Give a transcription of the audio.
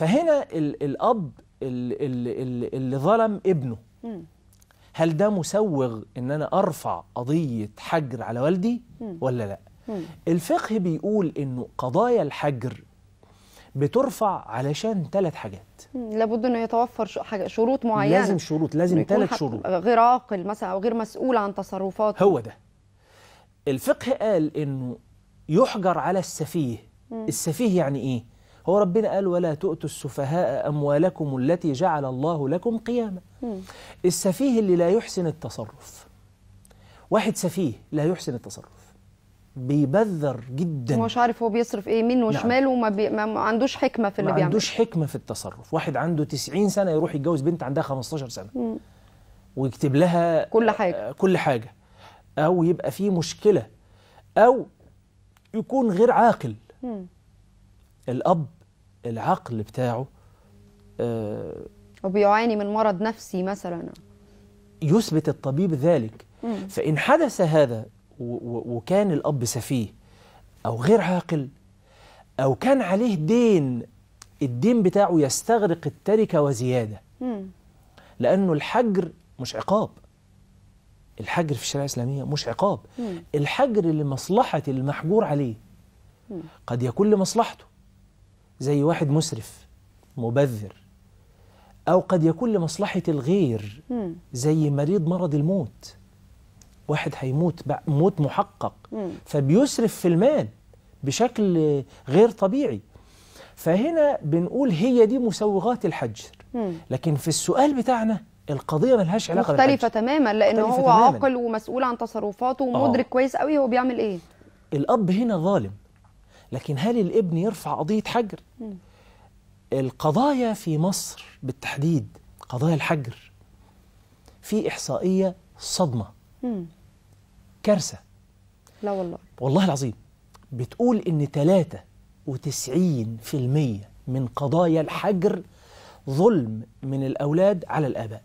فهنا الاب اللي, ال اللي ظلم ابنه هل ده مسوغ ان انا ارفع قضيه حجر على والدي ولا لا الفقه بيقول انه قضايا الحجر بترفع علشان ثلاث حاجات لابد انه يتوفر شروط معينه لازم شروط لازم ثلاث شروط غير عاقل مثلا او غير مسؤول عن تصرفاته هو ده الفقه قال انه يحجر على السفيه السفيه يعني ايه هو ربنا قال ولا تؤتوا السفهاء أموالكم التي جعل الله لكم قياما السفيه اللي لا يحسن التصرف واحد سفيه لا يحسن التصرف بيبذر جدا هو مش عارف هو بيصرف ايه يمين نعم. وشمال نعم. وما بي... ما عندوش حكمه في اللي بيعمله ما عندوش حكمه في التصرف واحد عنده 90 سنه يروح يتجوز بنت عندها 15 سنه مم. ويكتب لها كل حاجه آه، كل حاجه او يبقى في مشكله او يكون غير عاقل مم. الأب العقل بتاعه آه وبيعاني من مرض نفسي مثلا يثبت الطبيب ذلك مم. فإن حدث هذا وكان الأب سفيه أو غير عاقل أو كان عليه دين الدين بتاعه يستغرق التركة وزيادة مم. لأنه الحجر مش عقاب الحجر في الشريعة الإسلامية مش عقاب مم. الحجر لمصلحة المحجور عليه مم. قد يكون لمصلحته زي واحد مسرف مبذر أو قد يكون لمصلحة الغير زي مريض مرض الموت واحد هيموت موت محقق فبيسرف في المال بشكل غير طبيعي فهنا بنقول هي دي مسوغات الحجر لكن في السؤال بتاعنا القضيه ملهاش علاقه مختلفه تماما لان هو تماماً. عاقل ومسؤول عن تصرفاته ومدرك آه. كويس قوي هو بيعمل ايه الاب هنا ظالم لكن هل الابن يرفع قضية حجر؟ القضايا في مصر بالتحديد قضايا الحجر في إحصائية صدمة كارثة لا والله والله العظيم بتقول إن 93% من قضايا الحجر ظلم من الأولاد على الآباء